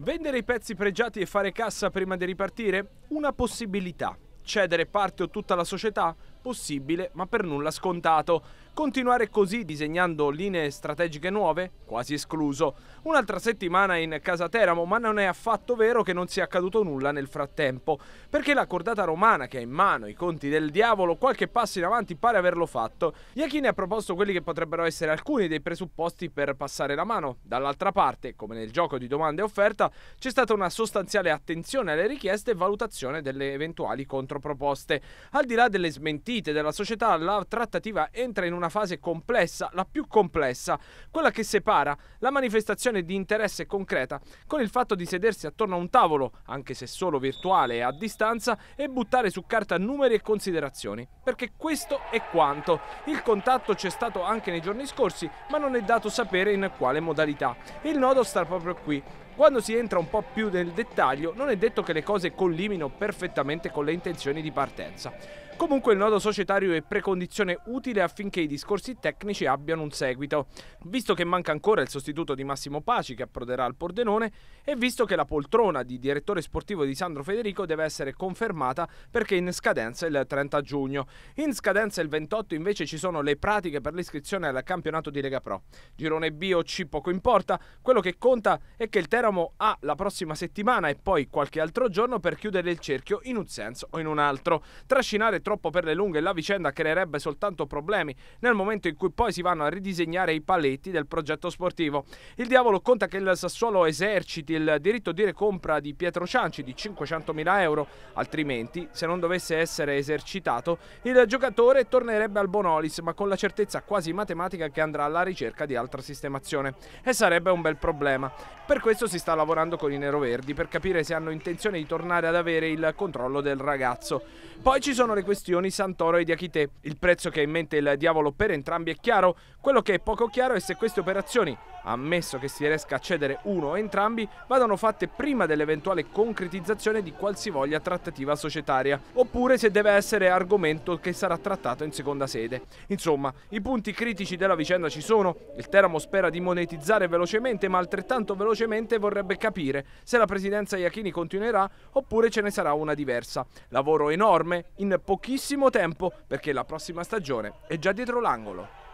Vendere i pezzi pregiati e fare cassa prima di ripartire? Una possibilità. Cedere parte o tutta la società? possibile ma per nulla scontato. Continuare così disegnando linee strategiche nuove? Quasi escluso. Un'altra settimana in casa Teramo, ma non è affatto vero che non sia accaduto nulla nel frattempo, perché la cordata romana che ha in mano i conti del diavolo qualche passo in avanti pare averlo fatto. Iachini ha proposto quelli che potrebbero essere alcuni dei presupposti per passare la mano. Dall'altra parte, come nel gioco di domande e offerta, c'è stata una sostanziale attenzione alle richieste e valutazione delle eventuali controproposte. Al di là delle smentite vite della società, la trattativa entra in una fase complessa, la più complessa, quella che separa la manifestazione di interesse concreta con il fatto di sedersi attorno a un tavolo, anche se solo virtuale e a distanza, e buttare su carta numeri e considerazioni. Perché questo è quanto. Il contatto c'è stato anche nei giorni scorsi, ma non è dato sapere in quale modalità. Il nodo sta proprio qui. Quando si entra un po' più nel dettaglio, non è detto che le cose collimino perfettamente con le intenzioni di partenza. Comunque il nodo societario è precondizione utile affinché i discorsi tecnici abbiano un seguito, visto che manca ancora il sostituto di Massimo Paci che approderà al Pordenone e visto che la poltrona di direttore sportivo di Sandro Federico deve essere confermata perché in scadenza il 30 giugno. In scadenza il 28 invece ci sono le pratiche per l'iscrizione al campionato di Lega Pro. Girone B o C poco importa, quello che conta è che il Teramo Teramo la prossima settimana e poi qualche altro giorno per chiudere il cerchio in un senso o in un altro. Trascinare troppo per le lunghe la vicenda creerebbe soltanto problemi nel momento in cui poi si vanno a ridisegnare i paletti del progetto sportivo. Il diavolo conta che il Sassuolo eserciti il diritto di recompra di Pietro Cianci di 500.000 euro, altrimenti se non dovesse essere esercitato il giocatore tornerebbe al Bonolis ma con la certezza quasi matematica che andrà alla ricerca di altra sistemazione e sarebbe un bel problema. Per questo si si sta lavorando con i neroverdi per capire se hanno intenzione di tornare ad avere il controllo del ragazzo. Poi ci sono le questioni Santoro e Diachite. Il prezzo che ha in mente il diavolo per entrambi è chiaro, quello che è poco chiaro è se queste operazioni, ammesso che si riesca a cedere uno o entrambi, vadano fatte prima dell'eventuale concretizzazione di qualsivoglia trattativa societaria, oppure se deve essere argomento che sarà trattato in seconda sede. Insomma, i punti critici della vicenda ci sono, il Teramo spera di monetizzare velocemente ma altrettanto velocemente vorrebbe vorrebbe capire se la presidenza Iachini continuerà oppure ce ne sarà una diversa. Lavoro enorme in pochissimo tempo perché la prossima stagione è già dietro l'angolo.